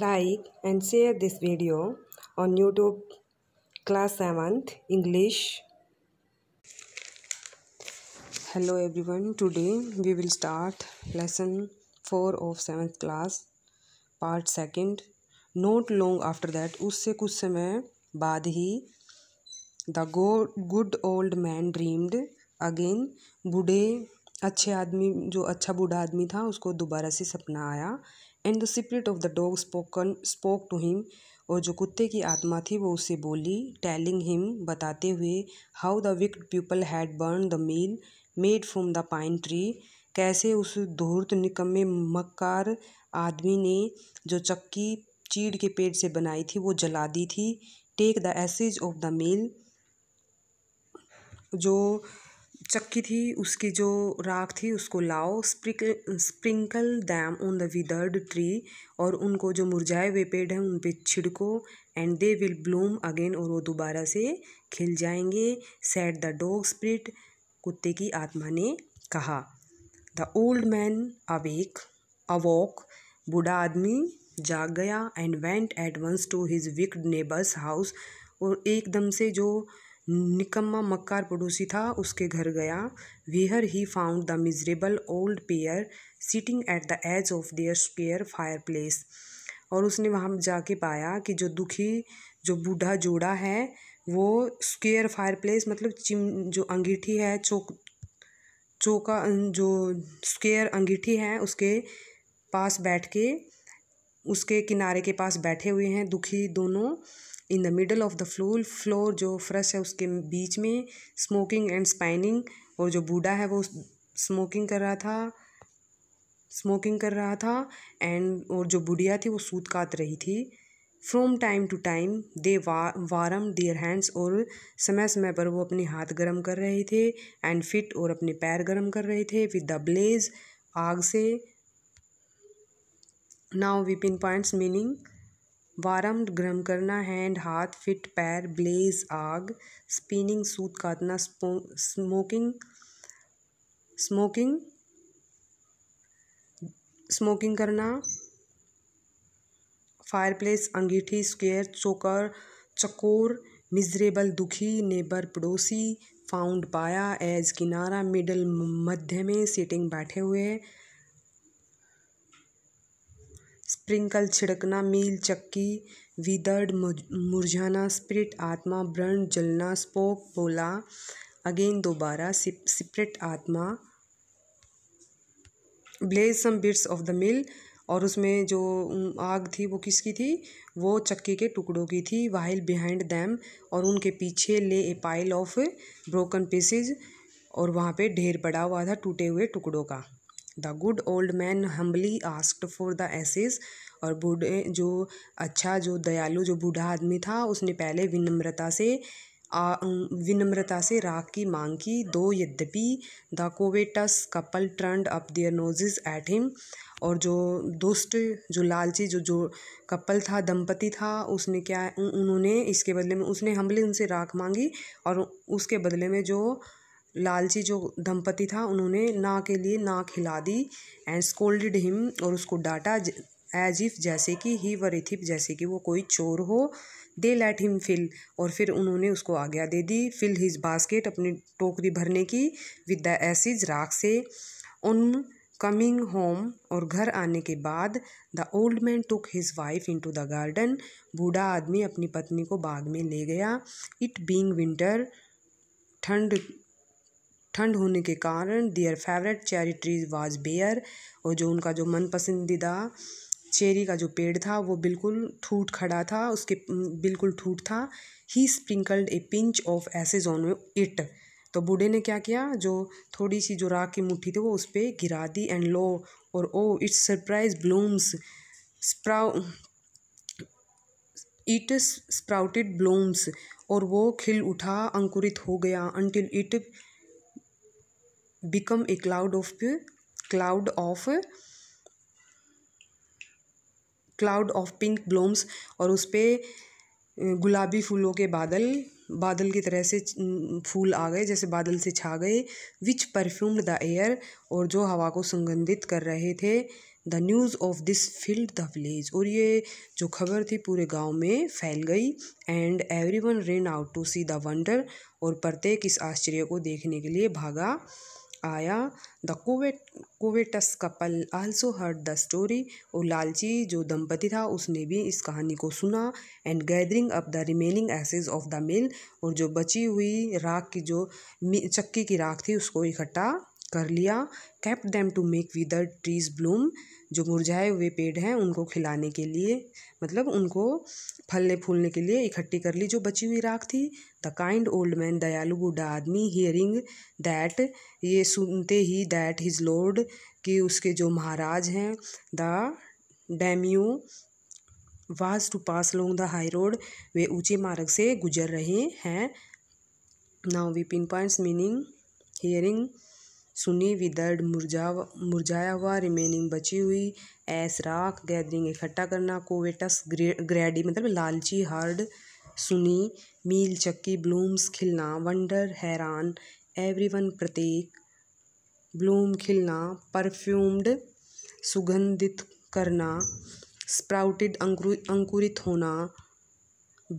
like and share this video on YouTube class 7th English. Hello everyone, today we will start lesson 4 of 7th class part 2nd. Not long after that, usse kuch samay baad hi the good old man dreamed again बूढ़े अच्छे आदमी जो अच्छा बूढ़ा आदमी था उसको दोबारा से सपना आया and the spirit of the dog spoken spoke to him और जो कुत्ते की आत्मा थी वो उसे बोली टेलिंग हिम बताते हुए how the wicked people had burn the mill made from the pine tree कैसे उस धूर्त निकम्मे मक्कार आदमी ने जो चक्की चीड़ के पेड़ से बनाई थी वो जला दी थी take the ashes of the mill जो चक्की थी उसकी जो राख थी उसको लाओ sprinkle sprinkle them on the withered tree और उनको जो मुरझाए हुए पेड़ हैं उन पे छिड़को and they will bloom again और वो दोबारा से खिल जाएंगे सेट द डॉग स्प्रिट कुत्ते की आत्मा ने कहा the old man awake awoke बूढ़ा आदमी जाग गया and went at once to his wicked neighbours house और एकदम से जो निकम्मा मक्कार पड़ोसी था उसके घर गया where he found the miserable old pair sitting at the edge of their spare fireplace और उसने वहाँ जाके पाया कि जो दुखी जो बूढ़ा जोड़ा है वो स्क्वेयर फायर प्लेस मतलब चिम जो अंगीठी है चौक चौका जो स्क्वेयर अंगीठी है उसके पास बैठ के उसके किनारे के पास बैठे हुए हैं दुखी दोनों in the middle of the floor floor जो फ्रेश है उसके बीच में स्मोकिंग एंड स्पाइनिंग और जो बूढ़ा है वो स्मोकिंग कर रहा था स्मोकिंग कर रहा था एंड और जो बुढ़िया थी वो सूत काट रही थी from time to time they warm their hands और समय समय पर वो अपने हाथ गर्म कर रहे थे एंड फिट और अपने पैर गर्म कर रहे थे विद द ब्लेज आग से now we points meaning warm गर्म करना हैंड हाथ फिट पैर ब्लेज़ आग स्पिनिंग सूत काटना स्मोकिंग स्मोकिंग स्मोकिंग करना फायरप्लेस अंगीठी स्क्वेयर चोकर चकोर मिजरेबल दुखी नेबर पड़ोसी फाउंड पाया एज किनारा मिडल मध्य में सीटिंग बैठे हुए स्प्रिंकल छिड़कना मील चक्की विदर्ड मुरझाना स्प्रिट आत्मा ब्रण जलना स्पोक बोला अगेन दोबारा सिप, आत्मा blaze some bits of the mill और उसमें जो आग थी वो किसकी थी वो चक्की के टुकड़ों की थी वाइल बिहाइंड दैम और उनके पीछे lay a pile of broken pieces और वहाँ पे ढेर पड़ा हुआ था टूटे हुए टुकड़ों का the good old man humbly asked for the ashes और बूढ़े जो अच्छा जो दयालु जो बूढ़ा आदमी था उसने पहले विनम्रता से विनम्रता से राख की मांग की दो यद्यपि the covetous couple turned up their noses at him और जो दुष्ट जो लालची जो जो कपल था दंपति था उसने क्या उन्होंने इसके बदले में उसने हमले उनसे राख मांगी और उसके बदले में जो लालची जो दंपति था उन्होंने ना के लिए नाक हिला दी एंड स्कोल्डेड हिम और उसको डांटा एज इफ जैसे कि ही वर इथिप जैसे कि वो कोई चोर हो दे लेट हिम फिल और फिर उन्होंने उसको आज्ञा दे दी फिल हिज बास्केट अपनी टोकरी भरने की विद द एसिज राख से उन कमिंग होम और घर आने के बाद the old man took his wife into the garden बूढ़ा आदमी अपनी पत्नी को बाग में ले गया इट बींग विंटर ठंड ठंड होने के कारण their favourite cherry trees was bare और जो उनका जो मन पसंदीदा चेरी का जो पेड़ था वो बिल्कुल ठूट खड़ा था उसके बिल्कुल ठूट था he sprinkled a pinch of ashes on it तो बूढ़े ने क्या किया जो थोड़ी सी जो राख की मुट्ठी थी वो उस पर गिरा दी एंड लो और oh its surprise blooms sprout it sprouted blooms और वो खिल उठा अंकुरित हो गया until it become a cloud of cloud of cloud of pink blooms और उस पर गुलाबी फूलों के बादल बादल की तरह से फूल आ गए जैसे बादल से छा गए विच परफ्यूम्ड द एयर और जो हवा को सुगंधित कर रहे थे the news of this filled the village और ये जो खबर थी पूरे गांव में फैल गई and everyone ran out to see the wonder और प्रत्येक इस आश्चर्य को देखने के लिए भागा the covet covetous couple also heard the story और लालची जो दंपति था उसने भी इस कहानी को सुना and gathering up the remaining ashes of the mill और जो बची हुई राख की जो चक्की की राख थी उसको इकट्ठा कर लिया kept them to make wither trees bloom जो मुरझाए हुए पेड़ हैं उनको खिलाने के लिए मतलब उनको फलने फूलने के लिए इकट्ठी कर ली जो बची हुई राख थी द काइंड ओल्ड मैन दयालु बूढ़ा आदमी हियरिंग दैट ये सुनते ही दैट हिज लॉर्ड कि उसके जो महाराज हैं the daimyo was to pass along the high road way ऊंचे मार्ग से गुजर रहे हैं now we pin points meaning hearing सुनी विदर्ड मुरझा मुरझाया हुआ रिमेनिंग बची हुई ऐस राख गैदरिंग इकट्ठा करना कोवेटस ग्रे ग्रेडी मतलब लालची हार्ड सुनी मील चक्की ब्लूम्स खिलना वंडर हैरान एवरीवन प्रतीक ब्लूम खिलना परफ्यूम्ड सुगंधित करना स्प्राउटेड अंकुर अंकुरित होना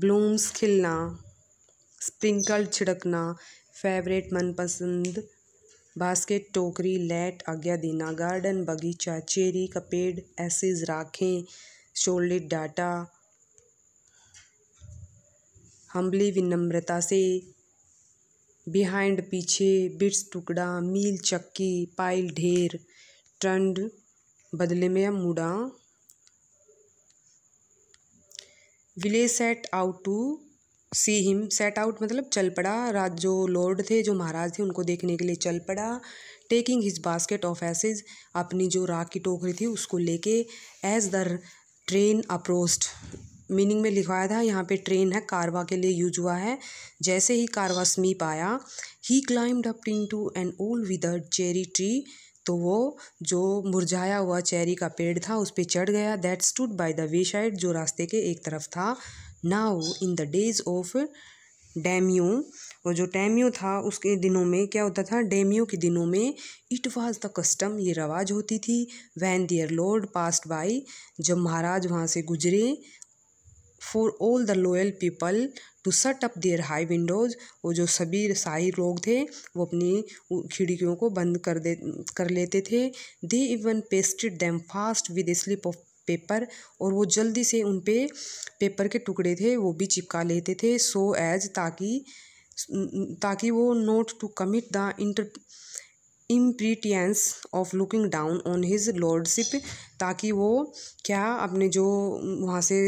ब्लूम्स खिलना स्प्रिंकल छिड़कना फेवरेट मनपसंद बास्केट टोकरी लैट आज्ञा देना गार्डन बगीचा चेरी का पेड़ एसेज राखें शोल्डेड डाटा हम्बली विनम्रता से बिहाइंड पीछे बिट्स टुकड़ा मील चक्की पाइल ढेर ट्रंड बदले में मुड़ा विले set out to see him set out मतलब चल पड़ा राज जो लॉर्ड थे जो महाराज थे उनको देखने के लिए चल पड़ा taking his basket of ashes अपनी जो राख की टोकरी थी उसको लेके as the train approached meaning में लिखवाया था यहाँ पे ट्रेन है कारवा के लिए यूज हुआ है जैसे ही कारवा समीप आया ही climbed up into an old wither cherry tree तो वो जो मुरझाया हुआ चेरी का पेड़ था उस पर चढ़ गया that stood by the way side जो रास्ते के एक तरफ था now in the days of daimyo और जो डैम्यू था उसके दिनों में क्या होता था डैम्यू के दिनों में इट वाज द कस्टम ये रवाज होती थी when their lord passed by जब महाराज वहाँ से गुजरे for all the loyal people to set up their high windows वो जो सभी शाही लोग थे वो अपनी खिड़कियों को बंद कर दे कर लेते थे they even pasted them fast with slip of paper और वो जल्दी से उन पर पेपर के टुकड़े थे वो भी चिपका लेते थे सो एज ताकि ताकि वो not to commit the inter impertinence of looking down on his lordship ताकि वो क्या अपने जो वहाँ से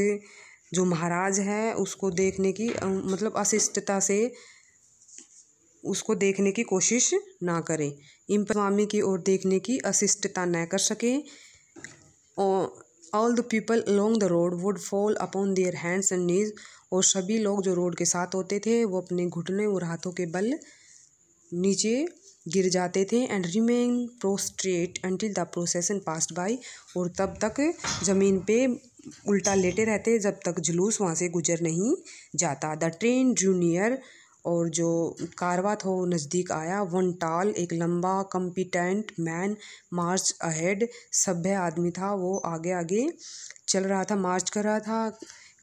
जो महाराज है उसको देखने की मतलब अशिष्टता से उसको देखने की कोशिश ना करें इम्पामी स्वामी की ओर देखने की अशिष्टता न कर सकें और all the people along the road would fall upon their hands and knees और सभी लोग जो रोड के साथ होते थे वो अपने घुटने और हाथों के बल नीचे गिर जाते थे and remain prostrate until the procession passed by और तब तक ज़मीन पे उल्टा लेटे रहते जब तक जुलूस वहाँ से गुजर नहीं जाता द ट्रेन जूनियर और जो कारवा था वो नज़दीक आया वन टाल एक लंबा कम्पिटेंट मैन मार्च अहेड सभ्य आदमी था वो आगे आगे चल रहा था मार्च कर रहा था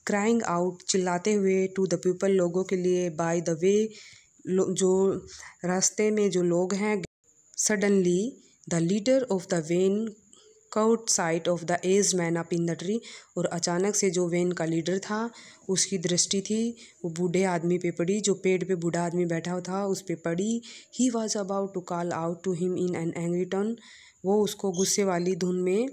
क्राइंग आउट चिल्लाते हुए टू द पीपल लोगों के लिए बाय द वे जो रास्ते में जो लोग हैं suddenly the leader of the van caught sight of the aged man up in the tree और अचानक से जो वैन का लीडर था उसकी दृष्टि थी वो बूढ़े आदमी पे पड़ी जो पेड़ पे बूढ़ा आदमी बैठा था उस पर पड़ी he was about to call out to him in an angry tone वो उसको गुस्से वाली धुन में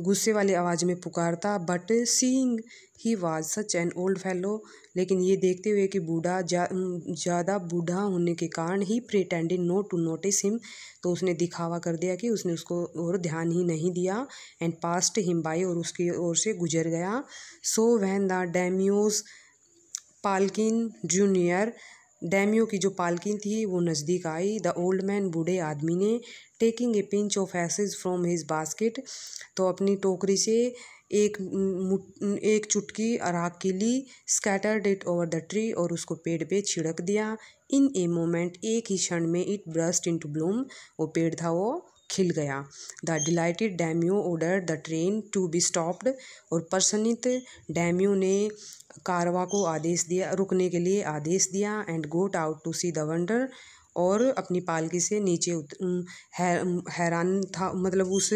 गुस्से वाली आवाज़ में पुकारता but seeing he was such an old fellow लेकिन ये देखते हुए कि बूढ़ा ज़्यादा बूढ़ा होने के कारण he pretending not to notice him तो उसने दिखावा कर दिया कि उसने उसको और ध्यान ही नहीं दिया एंड पास्ट हिम बाई और उसकी ओर से गुजर गया so when the daimyo's palanquin जूनियर डैमियो की जो पालकिन थी वो नज़दीक आई द ओल्ड मैन बूढ़े आदमी ने taking a pinch of ashes from his basket तो अपनी टोकरी से एक एक चुटकी अराक के लिए scattered it over the tree और उसको पेड़ पे छिड़क दिया इन ए मोमेंट एक ही क्षण में it burst into bloom वो पेड़ था वो खिल गया the delighted daimyo order the train to be stopped और प्रसन्नित डैम्यू ने कारवा को आदेश दिया रुकने के लिए आदेश दिया and got out to see the wonder और अपनी पालकी से नीचे उत है, हैरान था मतलब उस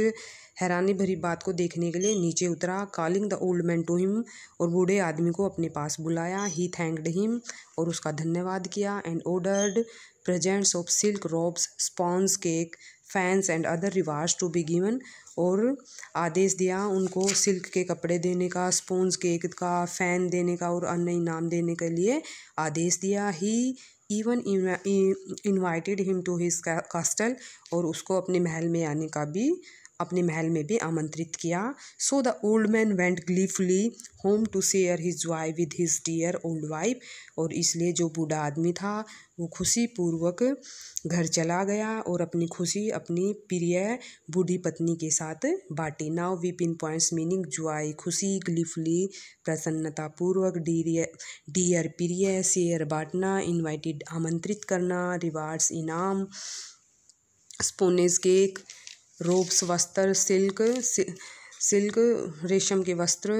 हैरानी भरी बात को देखने के लिए नीचे उतरा calling the old man to him और बूढ़े आदमी को अपने पास बुलाया ही थैंक्ड हिम और उसका धन्यवाद किया and ordered presents of silk robes sponge cake fans and other rewards to be given और आदेश दिया उनको सिल्क के कपड़े देने का स्पोन्स केक का फ़ैन देने का और अन्य इनाम देने के लिए आदेश दिया he even invited him to his castle और उसको अपने महल में आने का भी अपने महल में भी आमंत्रित किया so the old man went gleefully home to share his wife with his dear old wife और इसलिए जो बूढ़ा आदमी था वो खुशी पूर्वक घर चला गया और अपनी खुशी अपनी प्रिय बूढ़ी पत्नी के साथ बांटी now we pin points meaning जुआई खुशी ग्लीफुली प्रसन्नतापूर्वक डीरियर डियर प्रिय शेयर बांटना इन्वाइटेड आमंत्रित करना रिवार्ड्स इनाम स्पोनेस केक रोप्स वस्त्र सिल्क सिल्क रेशम के वस्त्र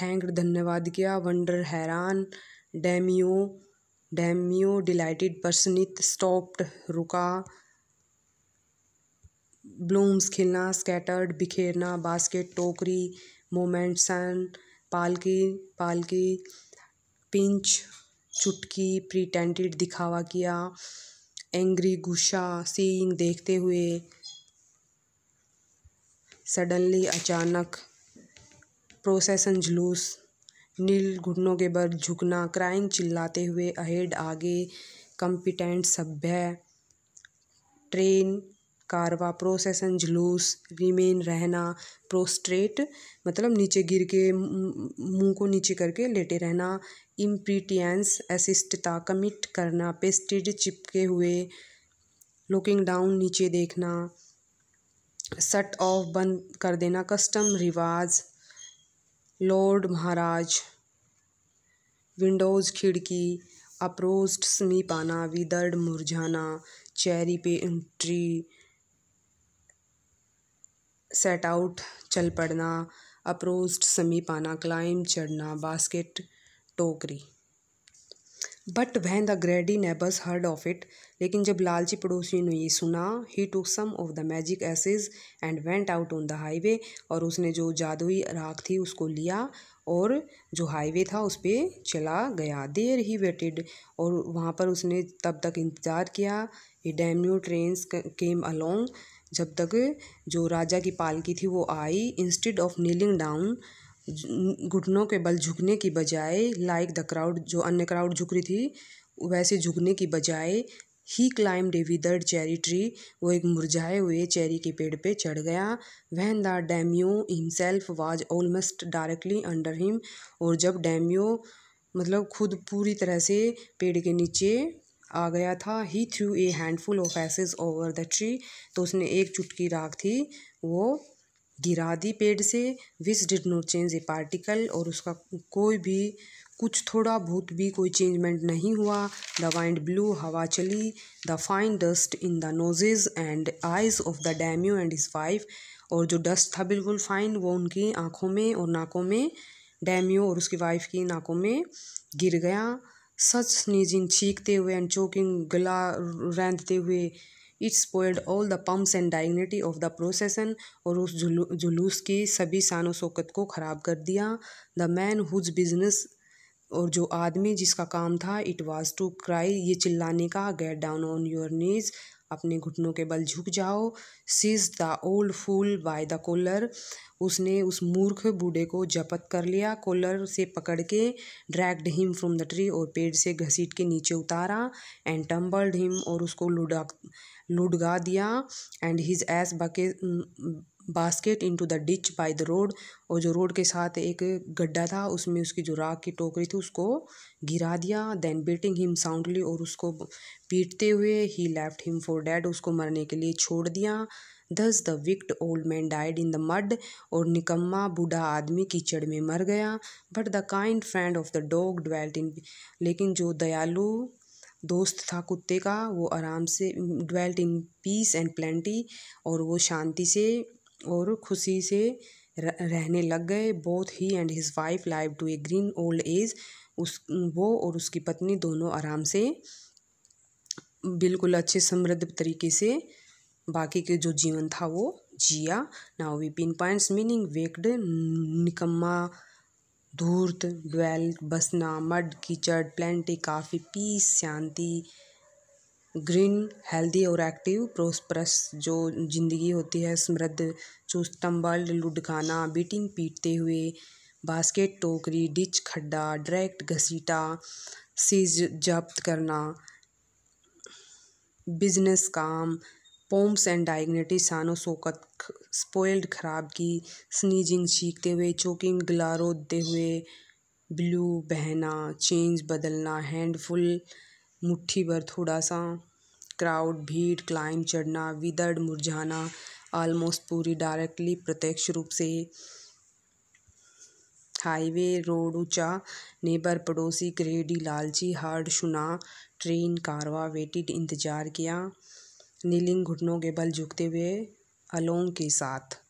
थैंक्ड धन्यवाद किया वंडर हैरान डैमियो डैमियो डिलाइटेड पर्सनित स्टॉप्ड रुका ब्लूम्स खिलना स्कैटर्ड बिखेरना बास्केट टोकरी मोमेंटसन पालकी पालकी पिंच चुटकी प्रीटेंटेड दिखावा किया एंग्री गुस्सा सीइंग देखते हुए सडनली अचानक प्रोसेसन जुलूस नील घुटनों के बल झुकना क्राइंग चिल्लाते हुए अहेड आगे कंपिटेंट सभ्य ट्रेन कारवा प्रोसेसन जुलूस रिमेन रहना प्रोस्ट्रेट मतलब नीचे गिर के मुंह को नीचे करके लेटे रहना इम्प्रीटियंस असिस्टता कमिट करना पेस्टिड चिपके हुए लुकिंग डाउन नीचे देखना सेट ऑफ बंद कर देना कस्टम रिवाज लॉर्ड महाराज विंडोज़ खिड़की अप्रोस्ट स्मी पाना विदर्ड मुरझाना चेरी पे एंट्री सेट आउट चल पड़ना अप्रोस्ट समी पाना क्लाइम चढ़ना बास्केट टोकरी but when the greedy neighbours heard of it लेकिन जब लालची पड़ोसियों ने ये सुना he to some of the magic ashes and went out on the highway और उसने जो जादुई राख थी उसको लिया और जो हाईवे था उस पर चला गया देर ही वेटेड और वहाँ पर उसने तब तक इंतज़ार किया ये daimyo train came along जब तक जो राजा की पालकी थी वो आई इंस्टेड ऑफ नीलिंग डाउन घुटनों के बल झुकने की बजाय लाइक द क्राउड जो अन्य क्राउड झुक रही थी वैसे झुकने की बजाय he climbed a withered cherry tree वो एक मुरझाए हुए चेरी के पेड़ पे चढ़ गया when the daimyo himself was almost directly under him और जब डैम्यो मतलब खुद पूरी तरह से पेड़ के नीचे आ गया था he threw a handful of ashes over the tree तो उसने एक चुटकी राख थी वो गिरा दी पेड़ से which did not change a particle और उसका कोई भी कुछ थोड़ा बहुत भी कोई चेंजमेंट नहीं हुआ द वाइंड ब्लू हवा चली the fine dust in the noses and eyes of the daimyo and his wife और जो डस्ट था बिल्कुल फाइन वो उनकी आँखों में और नाकों में डैम्यू और उसकी वाइफ की नाकों में गिर गया सच स्नीजिंग छींकते हुए एंड चोकिंग गला रेंदते हुए it spoiled all the pomps and dignity of the procession और उस जुलू जुलूस की सभी शान शोकत को ख़राब कर दिया द मैन हुज बिजनेस और जो आदमी जिसका काम था इट वॉज़ टू क्राई ये चिल्लाने का get down on your knees अपने घुटनों के बल झुक जाओ seize the old fool by the collar उसने उस मूर्ख बूढ़े को जपत कर लिया कोलर से पकड़ के dragged him from the tree और पेड़ से घसीट के नीचे उतारा एंड टम्बल्ड हिम और उसको लुडा लुडगा दिया एंड हिज एस बके basket into the ditch by the road और जो रोड के साथ एक गड्ढा था उसमें उसकी जो राख की टोकरी थी उसको गिरा दिया देन बीटिंग हिम साउंडली और उसको पीटते हुए he left him for dead उसको मरने के लिए छोड़ दिया thus the wicked old man died in the mud और निकम्मा बूढ़ा आदमी कीचड़ में मर गया but the kind friend of the dog dwelt in लेकिन जो दयालु दोस्त था कुत्ते का वो आराम से dwelt in peace and plenty और वो शांति से और खुशी से रहने लग गए both he and his wife live to a green old age उस वो और उसकी पत्नी दोनों आराम से बिल्कुल अच्छे समृद्ध तरीके से बाकी के जो जीवन था वो जिया now we pin points meaning wicked निकम्मा धूर्त ड्वेल बसना मड कीचड़ प्लेंटी काफ़ी पीस शांति ग्रीन हेल्दी और एक्टिव प्रोस्परस जो ज़िंदगी होती है समृद्ध चुस्तम अम्बल लुडकाना बीटिंग पीटते हुए बास्केट टोकरी डिच खड्डा डायरेक्ट घसीटा सीज जब्त करना बिजनेस काम पोम्स एंड डायग्नेटिस सानो सोकत स्पोइल्ड खराब की स्नीजिंग छींकते हुए चोकिंग गला रोते हुए ब्लू बहना चेंज बदलना हैंडफुल मुट्ठी भर थोड़ा सा क्राउड भीड़ क्लाइम चढ़ना विदर्ड मुरझाना ऑलमोस्ट पूरी डायरेक्टली प्रत्यक्ष रूप से हाईवे रोड ऊंचा नेबर पड़ोसी ग्रेडी लालची हार्ड शुना ट्रेन कारवा वेटिड इंतजार किया नीलिंग घुटनों के बल झुकते हुए अलोंग के साथ